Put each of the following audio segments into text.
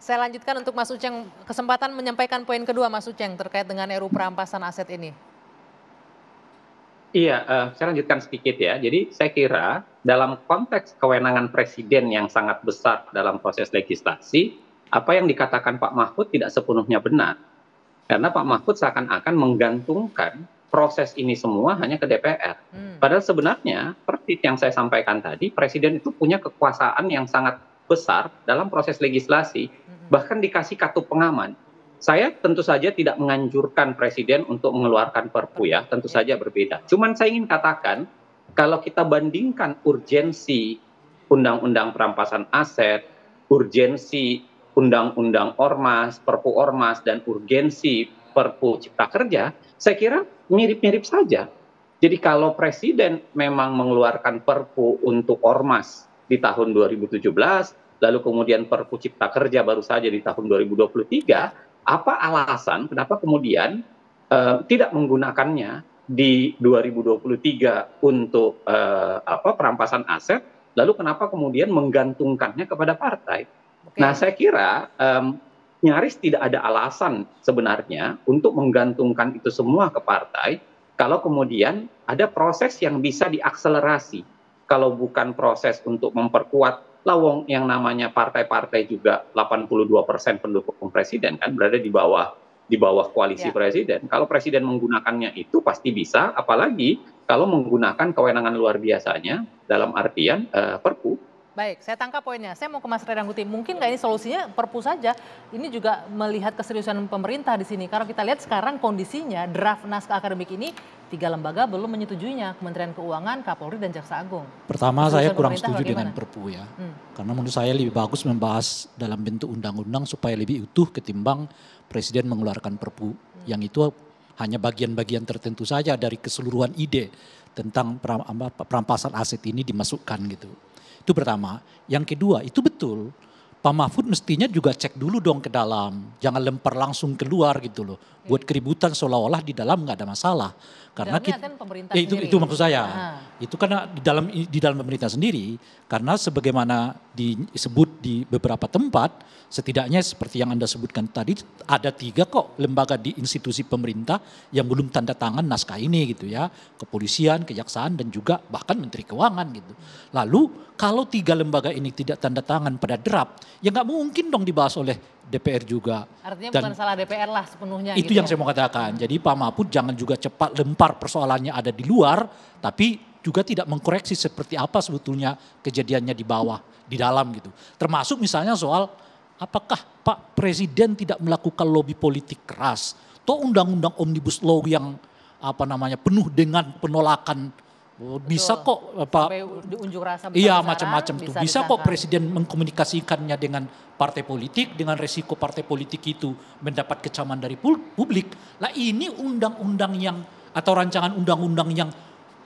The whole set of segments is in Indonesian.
Saya lanjutkan untuk Mas Uceng kesempatan menyampaikan poin kedua Mas Uceng terkait dengan RU perampasan aset ini. Iya, uh, saya lanjutkan sedikit ya. Jadi saya kira dalam konteks kewenangan presiden yang sangat besar dalam proses legislasi, apa yang dikatakan Pak Mahfud tidak sepenuhnya benar. Karena Pak Mahfud seakan-akan menggantungkan proses ini semua hanya ke DPR. Hmm. Padahal sebenarnya, seperti yang saya sampaikan tadi, presiden itu punya kekuasaan yang sangat besar dalam proses legislasi, bahkan dikasih kartu pengaman. Saya tentu saja tidak menganjurkan presiden untuk mengeluarkan perpu ya, tentu ya. saja berbeda. Cuman saya ingin katakan, kalau kita bandingkan urgensi undang-undang perampasan aset, urgensi undang-undang ormas, perpu ormas, dan urgensi perpu cipta kerja, saya kira mirip-mirip saja. Jadi kalau presiden memang mengeluarkan perpu untuk ormas di tahun 2017, lalu kemudian Perpu Cipta Kerja baru saja di tahun 2023, apa alasan kenapa kemudian uh, tidak menggunakannya di 2023 untuk uh, apa perampasan aset, lalu kenapa kemudian menggantungkannya kepada partai? Okay. Nah, saya kira um, nyaris tidak ada alasan sebenarnya untuk menggantungkan itu semua ke partai kalau kemudian ada proses yang bisa diakselerasi kalau bukan proses untuk memperkuat lawong yang namanya partai-partai juga 82 persen pendukung presiden kan berada di bawah di bawah koalisi ya. presiden. Kalau presiden menggunakannya itu pasti bisa, apalagi kalau menggunakan kewenangan luar biasanya dalam artian uh, perpu Baik, saya tangkap poinnya. Saya mau ke Mas Redangguti. Mungkin nggak ini solusinya perpu saja? Ini juga melihat keseriusan pemerintah di sini. Karena kita lihat sekarang kondisinya draft naskah akademik ini tiga lembaga belum menyetujuinya, Kementerian Keuangan, Kapolri, dan Jaksa Agung. Pertama keseriusan saya kurang setuju dengan perpu ya. Hmm. Karena menurut saya lebih bagus membahas dalam bentuk undang-undang supaya lebih utuh ketimbang Presiden mengeluarkan perpu. Hmm. Yang itu hanya bagian-bagian tertentu saja dari keseluruhan ide tentang perampasan aset ini dimasukkan gitu. Itu pertama. Yang kedua, itu betul Pak Mahfud mestinya juga cek dulu dong ke dalam, jangan lempar langsung keluar gitu loh, buat keributan seolah-olah di dalam nggak ada masalah. Karena kita, kan pemerintah ya itu itu gitu. maksud saya, Ha. itu karena di dalam di dalam pemerintah sendiri, karena sebagaimana disebut di beberapa tempat, setidaknya seperti yang anda sebutkan tadi, ada tiga kok lembaga di institusi pemerintah yang belum tanda tangan naskah ini gitu ya, kepolisian, kejaksaan dan juga bahkan Menteri Keuangan gitu. Lalu kalau tiga lembaga ini tidak tanda tangan pada draft ya nggak mungkin dong dibahas oleh DPR juga. Artinya Dan bukan salah DPR lah sepenuhnya. Itu gitu yang ya? saya mau katakan. Jadi Pak Mahfud jangan juga cepat lempar persoalannya ada di luar, tapi juga tidak mengkoreksi seperti apa sebetulnya kejadiannya di bawah, di dalam gitu. Termasuk misalnya soal apakah Pak Presiden tidak melakukan lobby politik keras? Atau undang-undang omnibus law yang apa namanya penuh dengan penolakan Oh, bisa kok Pak diunjuk rasa Iya kan, macam-macam tuh. Bisa, bisa kok presiden mengkomunikasikannya dengan partai politik dengan resiko partai politik itu mendapat kecaman dari publik. Lah ini undang-undang yang atau rancangan undang-undang yang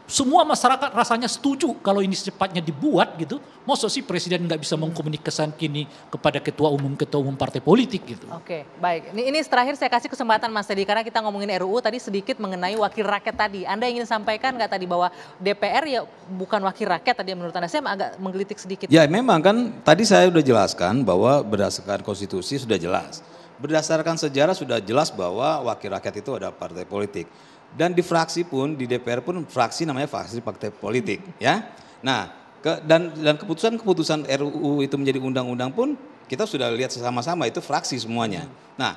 semua masyarakat rasanya setuju kalau ini secepatnya dibuat gitu. maksud sih presiden nggak bisa mengkomunikasikan kini kepada ketua umum ketua umum partai politik gitu. Oke, baik. Ini, ini terakhir saya kasih kesempatan Mas Teddy karena kita ngomongin RUU tadi sedikit mengenai wakil rakyat tadi. Anda ingin sampaikan nggak tadi bahwa DPR ya bukan wakil rakyat tadi menurut Anda saya agak menggelitik sedikit. Ya memang kan tadi saya sudah jelaskan bahwa berdasarkan konstitusi sudah jelas berdasarkan sejarah sudah jelas bahwa wakil rakyat itu ada partai politik. Dan di fraksi pun di DPR pun fraksi namanya fraksi partai politik, ya. Nah, ke, dan dan keputusan-keputusan RUU itu menjadi undang-undang pun kita sudah lihat sama-sama itu fraksi semuanya. Nah,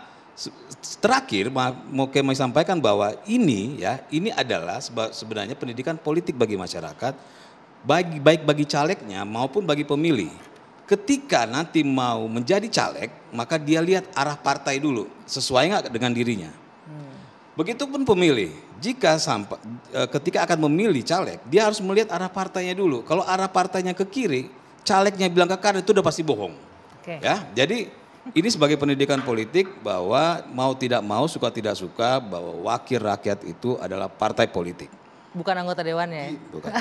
terakhir mau kami sampaikan bahwa ini ya, ini adalah sebenarnya pendidikan politik bagi masyarakat baik baik bagi calegnya maupun bagi pemilih ketika nanti mau menjadi caleg, maka dia lihat arah partai dulu, sesuai nggak dengan dirinya. Hmm. Begitupun pemilih, jika sampai e, ketika akan memilih caleg, dia harus melihat arah partainya dulu. Kalau arah partainya ke kiri, calegnya bilang ke kanan itu udah pasti bohong. Okay. Ya, jadi ini sebagai pendidikan politik bahwa mau tidak mau, suka tidak suka, bahwa wakil rakyat itu adalah partai politik. Bukan anggota dewan ya? Bukan.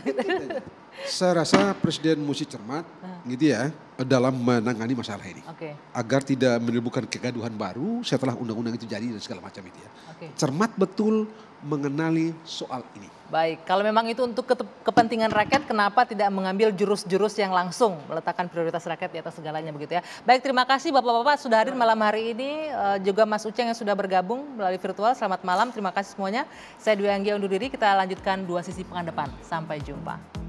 Saya rasa Presiden mesti cermat ah. gitu ya dalam menangani masalah ini. Okay. Agar tidak menimbulkan kegaduhan baru setelah undang-undang itu jadi dan segala macam itu ya. Okay. Cermat betul mengenali soal ini. Baik, kalau memang itu untuk kepentingan rakyat, kenapa tidak mengambil jurus-jurus yang langsung meletakkan prioritas rakyat di atas segalanya begitu ya. Baik, terima kasih Bapak-Bapak sudah hadir malam hari ini, e, juga Mas Uceng yang sudah bergabung melalui virtual. Selamat malam, terima kasih semuanya. Saya Dwi Anggia undur diri, kita lanjutkan dua sisi pengandepan. Sampai jumpa.